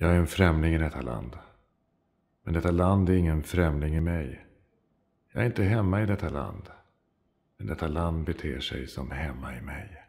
Jag är en främling i detta land. Men detta land är ingen främling i mig. Jag är inte hemma i detta land. Men detta land beter sig som hemma i mig.